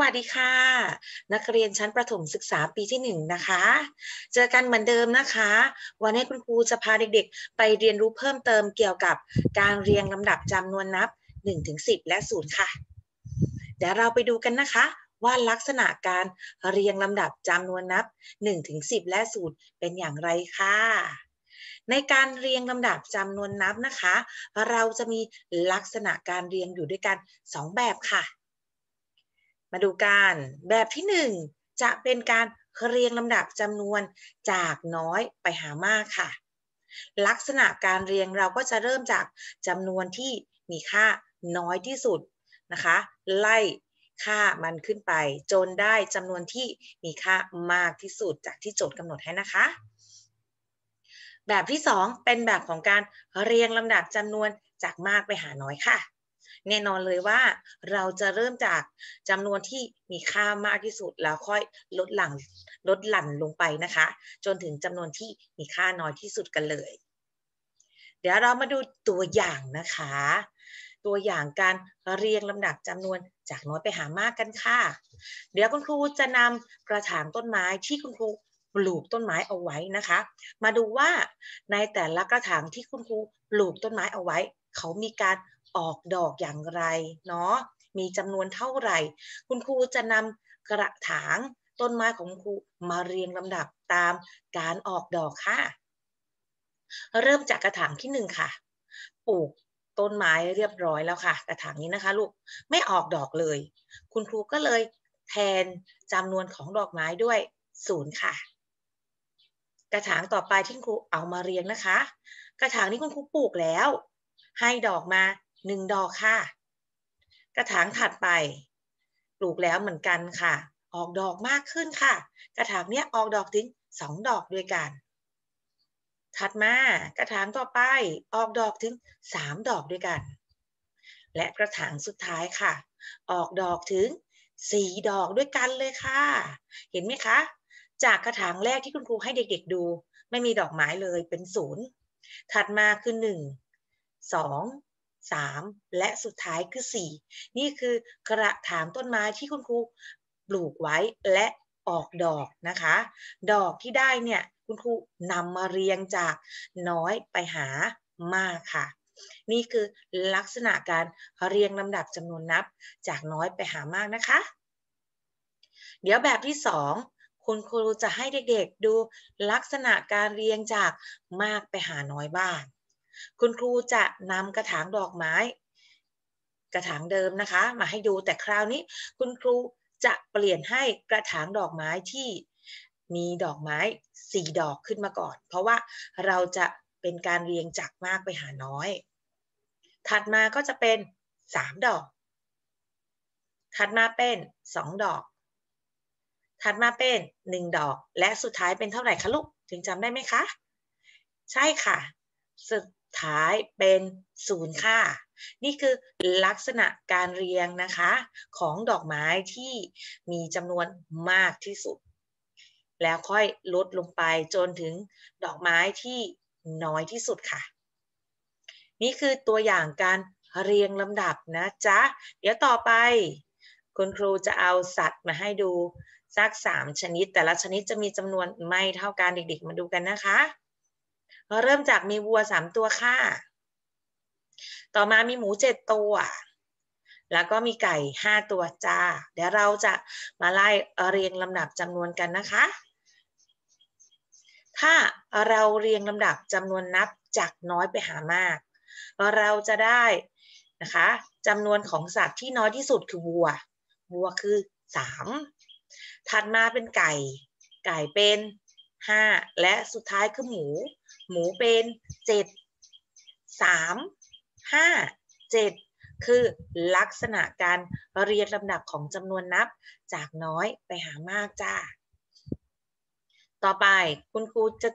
วัสดีค่ะ นักเรียนชั้นประถมศึกษาปีที่1นนะคะ เจอกันเหมือนเดิมนะคะ วันนี้คุณครูจะพาเด็กๆไปเรียนรู้เพิ่มเติมเกี่ยวกับการเรียงลำดับจำนวนนับ 1-10 และ0ค่ะ เดี๋ยวเราไปดูกันนะคะว่าลักษณะการเรียงลำดับจำนวนนับ 1-10 และ0เป็นอย่างไรค่ะ ในการเรียงลำดับจำนวนนับนะคะเราจะมีลักษณะการเรียงอยู่ด้วยกัน 2 แบบค่ะมาดูกันแบบที่ 1 จะเป็นการเรียงลำดับจำนวนจากน้อยไปหามากค่ะ ลักษณะการเรียงเราก็จะเริ่มจากจำนวนที่มีค่าน้อยที่สุดนะคะ ไล่ค่ามันขึ้นไป จนได้จำนวนที่มีค่ามากที่สุดจากที่โจทย์กำหนดให้นะคะ แบบที่ 2 เป็นแบบของการเรียงลำดับจำนวนจากมากไปหาน้อยค่ะแน่นอนเลยว่าเราจะเริ่มจากจำนวนที่มีค่ามากที่สุด แล้วค่อยลดหลั่งลดหลั่นลงไปนะคะ จนถึงจำนวนที่มีค่าน้อยที่สุดกันเลย เดี๋ยวเรามาดูตัวอย่างนะคะ ตัวอย่างการเรียงลำดับจำนวนจากน้อยไปหามากกันค่ะเดี๋ยวคุณครูจะนำกระถางต้นไม้ที่คุณครูปลูกต้นไม้เอาไว้นะคะ มาดูว่าในแต่ละกระถางที่คุณครูปลูกต้นไม้เอาไว้ เขามีการออกดอกอย่างไร เนาะมีจำนวนเท่าไหร่ คุณครูจะนำกระถางต้นไม้ของครูมาเรียงลำดับตามการออกดอกค่ะ เริ่มจากกระถางที่หนึ่งค่ะปลูกต้นไม้เรียบร้อยแล้วค่ะ กระถางนี้นะคะ ลูกไม่ออกดอกเลย คุณครูก็เลยแทนจำนวนของดอกไม้ด้วยศูนย์ค่ะกระถางต่อไปที่ครูเอามาเรียงนะคะ กระถางนี้คุณครูปลูกแล้ว ให้ดอกมาหนึ่งดอกค่ะ กระถางถัดไป ปลูกแล้วเหมือนกันค่ะ ออกดอกมากขึ้นค่ะ กระถางเนี้ยออกดอกถึงสองดอกด้วยกัน ถัดมากระถางต่อไปออกดอกถึงสามดอกด้วยกัน และกระถางสุดท้ายค่ะ ออกดอกถึงสี่ดอกด้วยกันเลยค่ะ เห็นไหมคะ จากกระถางแรกที่คุณครูให้เด็กๆดู ไม่มีดอกไม้เลยเป็นศูนย์ถัดมาคือหนึ่งสองสามและสุดท้ายคือสี่นี่คือกระถางต้นไม้ที่คุณครูปลูกไว้และออกดอกนะคะ ดอกที่ได้เนี่ยคุณครูนำมาเรียงจากน้อยไปหามากค่ะ นี่คือลักษณะการเรียงลำดับจำนวนนับจากน้อยไปหามากนะคะ เดี๋ยวแบบที่สองคุณครูจะให้เด็กๆดูลักษณะการเรียงจากมากไปหาน้อยบ้างคุณครูจะนำกระถางดอกไม้ กระถางเดิมนะคะ มาให้ดูแต่คราวนี้ คุณครูจะเปลี่ยนให้กระถางดอกไม้ที่มีดอกไม้สี่ดอกขึ้นมาก่อน เพราะว่าเราจะเป็นการเรียงจากมากไปหาน้อย ถัดมาก็จะเป็นสามดอก ถัดมาเป็นสองดอก ถัดมาเป็นหนึ่งดอกและสุดท้ายเป็นเท่าไหร่คะลูกถึงจำได้ไหมคะ ใช่ค่ะท้ายเป็นศูนย์ค่ะนี่คือลักษณะการเรียงนะคะของดอกไม้ที่มีจำนวนมากที่สุด แล้วค่อยลดลงไปจนถึงดอกไม้ที่น้อยที่สุดค่ะ นี่คือตัวอย่างการเรียงลำดับนะจ๊ะ เดี๋ยวต่อไป คุณครูจะเอาสัตว์มาให้ดู สักสามชนิด แต่ละชนิดจะมีจำนวนไม่เท่ากันเด็กๆมาดูกันนะคะเราเริ่มจากมีวัวสามตัวค่ะ ต่อมามีหมูเจ็ดตัว แล้วก็มีไก่ห้าตัวจ้า เดี๋ยวเราจะมาไล่เรียงลำดับจำนวนกันนะคะ ถ้าเราเรียงลำดับจำนวนนับจากน้อยไปหามาก เราจะได้นะคะจำนวนของสัตว์ที่น้อยที่สุดคือวัว วัวคือสาม ถัดมาเป็นไก่ ไก่เป็นห้าและสุดท้ายคือหมู หมูเป็นเจ็ดสาามห้เจ็ดคือลักษณะการเรียงลำดับของจำนวนนับจากน้อยไปหามากจ้าต่อไปคุณครูจะ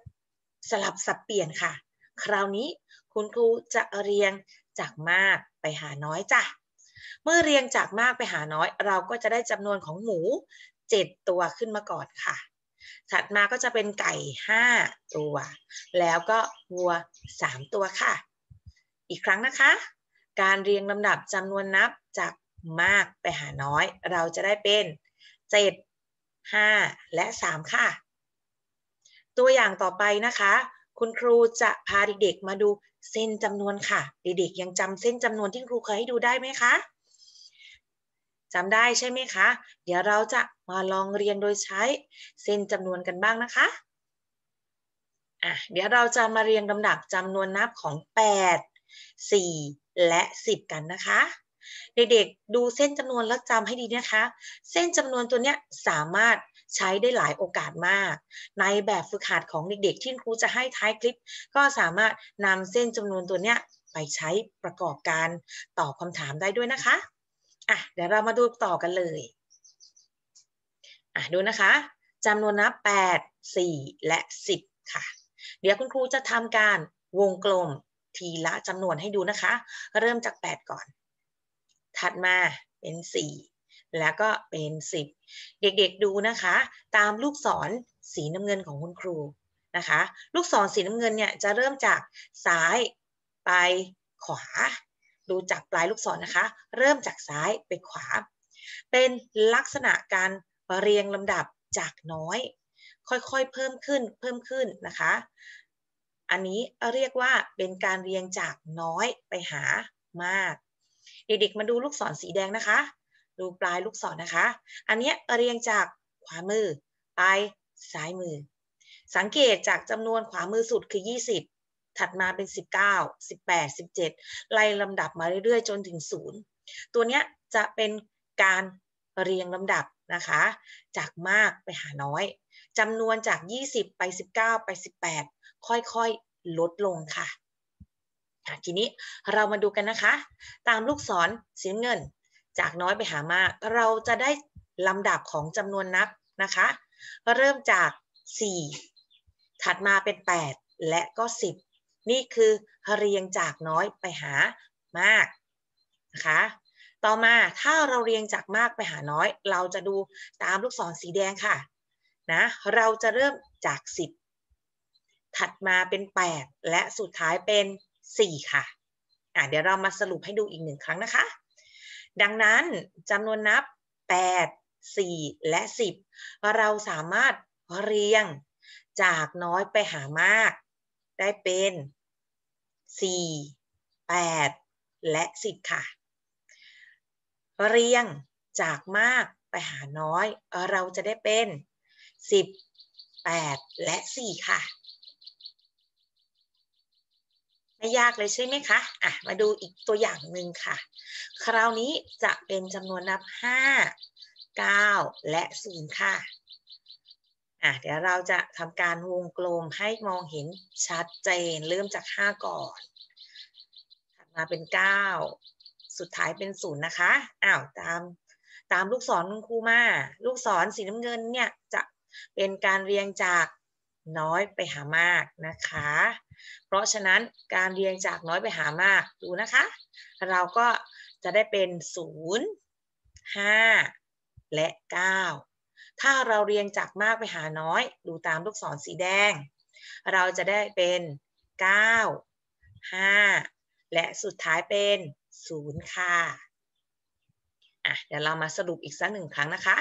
สลับสับเปลี่ยนค่ะ คราวนี้คุณครูจะเรียงจากมากไปหาน้อยจ้าเมื่อเรียงจากมากไปหาน้อย เราก็จะได้จำนวนของหมู 7 ตัวขึ้นมาก่อนค่ะถัดมาก็จะเป็นไก่ห้าตัวแล้วก็วัวสามตัวค่ะ อีกครั้งนะคะ การเรียงลำดับจำนวนนับจากมากไปหาน้อย เราจะได้เป็นเจ็ดห้าและสามค่ะ ตัวอย่างต่อไปนะคะ คุณครูจะพาเด็กๆมาดูเส้นจำนวนค่ะเด็กๆยังจำเส้นจำนวนที่ครูเคยให้ดูได้ไหมคะจำได้ใช่ไหมคะ เดี๋ยวเราจะมาลองเรียนโดยใช้เส้นจำนวนกันบ้างนะคะอ่ะเดี๋ยวเราจะมาเรียงลำดับจำนวนนับของ 8 4 และ 10 กันนะคะ เด็กๆ ดูเส้นจำนวนแล้วจำให้ดีนะคะ เส้นจำนวนตัวเนี้ยสามารถใช้ได้หลายโอกาสมาก ในแบบฝึกหัดของเด็กๆ ที่ครูจะให้ท้ายคลิป ก็สามารถนำเส้นจำนวนตัวเนี้ยไปใช้ประกอบการตอบคำถามได้ด้วยนะคะ่ะเดี๋ยวเรามาดูต่อกันเลย อ่ะดูนะคะจำนวนนับ8 4 และ 10 ค่ะ เดี๋ยวคุณครูจะทำการวงกลมทีละจำนวนให้ดูนะคะ เริ่มจาก 8 ก่อน ถัดมาเป็น 4 แล้วก็เป็น 10 เด็กๆดูนะคะ ตามลูกศรสีน้ำเงินของคุณครูนะคะ ลูกศรสีน้ำเงินเนี่ยจะเริ่มจากซ้ายไปขวาดูจากปลายลูกศรนนะคะ เริ่มจากซ้ายไปขวา เป็นลักษณะการเรียงลำดับจากน้อย ค่อยๆเพิ่มขึ้น เพิ่มขึ้นนะคะ อันนี้เรียกว่าเป็นการเรียงจากน้อยไปหามาก เด็กๆมาดูลูกศรสีแดงนะคะ ดูปลายลูกศรนนะคะ อันนี้เรียงจากขวามือไปซ้ายมือ สังเกตจากจำนวนขวามือสุดคือ 20ถัดมาเป็น 19 18 17 ไล่ลำดับมาเรื่อยๆ จนถึง 0 ตัวเนี้ยจะเป็นการเรียงลำดับนะคะ จากมากไปหาน้อย จำนวนจาก 20 ไป 19 ไป 18 ค่อยๆลดลงค่ะ ทีนี้เรามาดูกันนะคะ ตามลูกศรสีเงิน จากน้อยไปหามาก เราจะได้ลำดับของจำนวนนับนะคะ เริ่มจาก 4 ถัดมาเป็น 8 และก็ 10นี่คือเรียงจากน้อยไปหามาก นะคะ ต่อมาถ้าเราเรียงจากมากไปหาน้อย เราจะดูตามลูกศรสีแดงค่ะนะเราจะเริ่มจาก 10 ถัดมาเป็น 8 และสุดท้ายเป็น 4ค่ะอ่ะ เดี๋ยวเรามาสรุปให้ดูอีกหนึ่งครั้งนะคะ ดังนั้นจำนวนนับ 8 4 และ 10 เราสามารถเรียงจากน้อยไปหามาก ได้เป็น4 8 และ 10 ค่ะ เรียงจากมากไปหาน้อย เราจะได้เป็น 10 8 และ 4 ค่ะ ไม่ยากเลยใช่ไหมคะ อ่ะ มาดูอีกตัวอย่างหนึ่งค่ะ คราวนี้จะเป็นจำนวนนับ 5 9 และ0ค่ะอ่ะเดี๋ยวเราจะทำการวงกลมให้มองเห็นชัดเจนเริ่มจาก 5 ก่อนถัดมาเป็น 9 สุดท้ายเป็นศูนย์นะคะอ้าวตามตามลูกศรครูมา ลูกศรสีน้ำเงินเนี่ย จะเป็นการเรียงจากน้อยไปหามากนะคะ เพราะฉะนั้นการเรียงจากน้อยไปหามากดูนะคะ เราก็จะได้เป็น 0 5 และ 9ถ้าเราเรียงจากมากไปหาน้อย ดูตามลูกศรสีแดง เราจะได้เป็น 9 5 และสุดท้ายเป็น 0 ค่ะอ่ะเดี๋ยวเรามาสรุปอีกสักหนึ่งครั้งนะคะ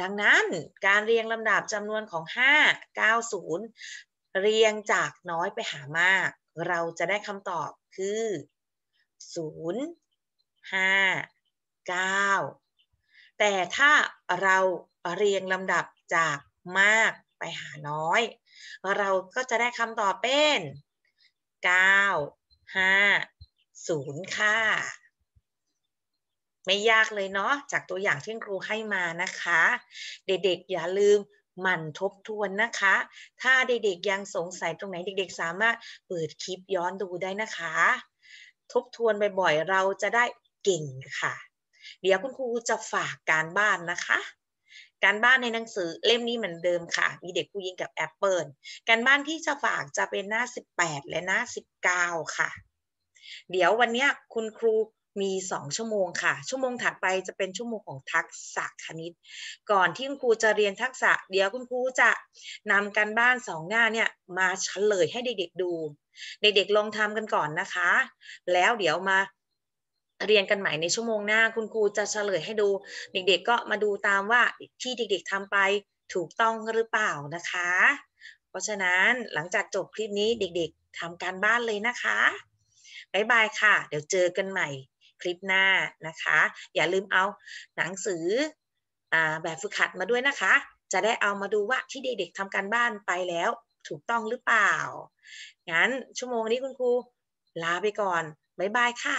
ดังนั้นการเรียงลำดับจำนวนของ 5 9 0 เรียงจากน้อยไปหามาก เราจะได้คำตอบคือ 0 5 9 แต่ถ้าเราเรียงลำดับจากมากไปหาน้อย เราก็จะได้คำตอบเป็น 9 5 0 ค่ะ ไม่ยากเลยเนาะจากตัวอย่างที่ครูให้มานะคะ เด็กๆอย่าลืมหมั่นทบทวนนะคะ ถ้าเด็กๆยังสงสัยตรงไหนเด็กๆสามารถเปิดคลิปย้อนดูได้นะคะ ทบทวนบ่อยๆเราจะได้เก่งค่ะ เดี๋ยวคุณครูจะฝากการบ้านนะคะการบ้านในหนังสือเล่มนี้เหมือนเดิมค่ะ มีเด็กผู้หญิงกับแอปเปิลการบ้านที่จะฝากจะเป็นหน้า 18 และหน้า 19 ค่ะ เดี๋ยววันนี้คุณครูมี 2 ชั่วโมงค่ะ ชั่วโมงถัดไปจะเป็นชั่วโมงของทักษะคณิต ก่อนที่คุณครูจะเรียนทักษะ เดี๋ยวคุณครูจะนำการบ้าน2หน้า เนี่ยมาเฉลยให้เด็กๆดู เด็กๆลองทำกันก่อนนะคะ แล้วเดี๋ยวมาเรียนกันใหม่ในชั่วโมงหน้า คุณครูจะเฉลยให้ดู เด็กๆ ก็มาดูตามว่าที่เด็กๆทำไปถูกต้องหรือเปล่านะคะ เพราะฉะนั้นหลังจากจบคลิปนี้เด็กๆทำการบ้านเลยนะคะบายบายค่ะ เดี๋ยวเจอกันใหม่คลิปหน้านะคะ อย่าลืมเอาหนังสืออแบบฝึกหัดมาด้วยนะคะ จะได้เอามาดูว่าที่เด็กๆทำการบ้านไปแล้ว ถูกต้องหรือเปล่างั้นชั่วโมงนี้คุณครูลาไปก่อนบายบายค่ะ